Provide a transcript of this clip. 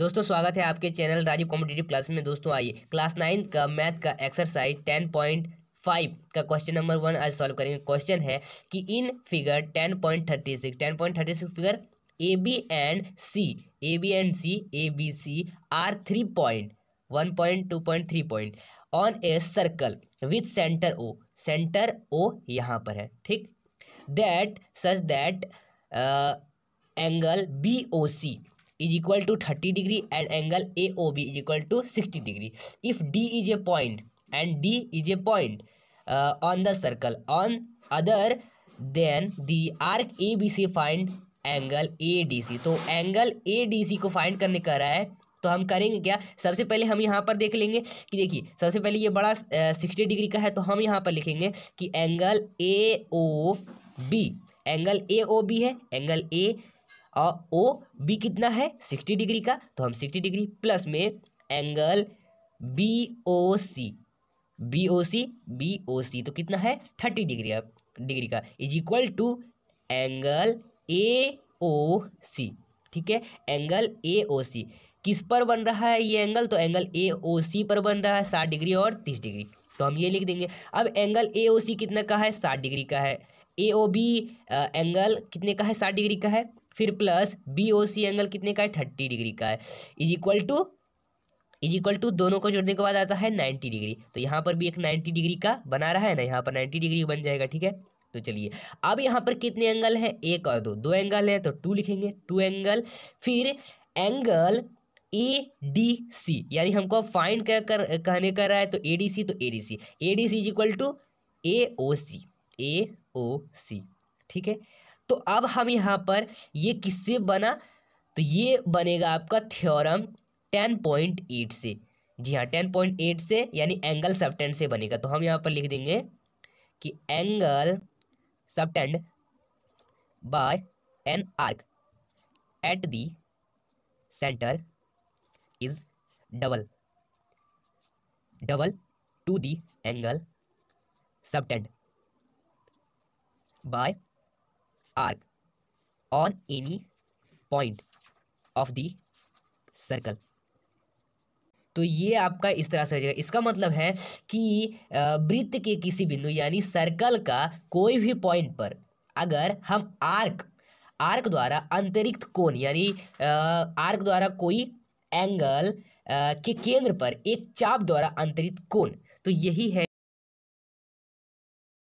दोस्तों स्वागत है आपके चैनल राजीव कॉम्पिटेटिव क्लास में दोस्तों आइए क्लास नाइन्थ का मैथ का एक्सरसाइज टेन पॉइंट फाइव का क्वेश्चन नंबर वन आज सॉल्व करेंगे क्वेश्चन है कि in figure ten point thirty six ten point thirty six figure A B and C A B and C A B C are three point one point two point three point on a circle with centre O centre O यहाँ पर है ठीक that such that angle B O C is equal to thirty degree and angle A O B is equal to sixty degree if D is a point and D is a point on the circle on other than the arc A B C find angle A D C तो angle A D सी को find करने का रहा है तो हम करेंगे क्या सबसे पहले हम यहाँ पर देख लेंगे कि देखिए सबसे पहले ये बड़ा सिक्सटी डिग्री का है तो हम यहाँ पर लिखेंगे कि angle A O B angle A O B है एंगल ए और ओ बी कितना है सिक्सटी डिग्री का तो हम सिक्सटी डिग्री प्लस में angle B O C B O C B O C तो कितना है थर्टी डिग्री डिग्री का is equal to angle A O C ठीक है एंगल ए ओ सी किस पर बन रहा है ये एंगल तो एंगल ए ओ सी पर बन रहा है साठ डिग्री और तीस डिग्री तो हम ये लिख देंगे अब एंगल ए ओ सी कितना का है साठ डिग्री का है ए ओ बी एंगल कितने का है साठ डिग्री का है फिर plus B O C angle कितने का है थर्टी डिग्री का है is equal to is equal to दोनों को जोड़ने के बाद आता है नाइन्टी डिग्री तो यहाँ पर भी एक नाइन्टी डिग्री का बना रहा है ना यहाँ पर नाइन्टी डिग्री बन जाएगा ठीक है तो चलिए अब यहाँ पर कितने एंगल हैं एक और दो दो एंगल है तो टू लिखेंगे टू एंगल फिर एंगल ए डी सी यानी हमको अब फाइंड कर, कर कहने का रहा है तो ए डी सी तो A D C A D C is equal to A O C A O C ठीक है तो अब हम यहाँ पर ये किससे बना तो ये बनेगा आपका थ्योरम टेन पॉइंट एट से जी हाँ टेन पॉइंट एट से यानी एंगल सबटेंड से बनेगा तो हम यहाँ पर लिख देंगे कि angle subtended by an arc at the centre is double double to the angle subtended by arc on any point of the circle तो ये आपका इस तरह से हो जाएगा इसका मतलब है कि वृत्त के किसी बिंदु यानी सर्कल का कोई भी पॉइंट पर अगर हम आर्क आर्क द्वारा अंतरिक्त कोण यानी आर्क द्वारा कोई एंगल के केंद्र पर एक चाप द्वारा अंतरित कोण तो यही है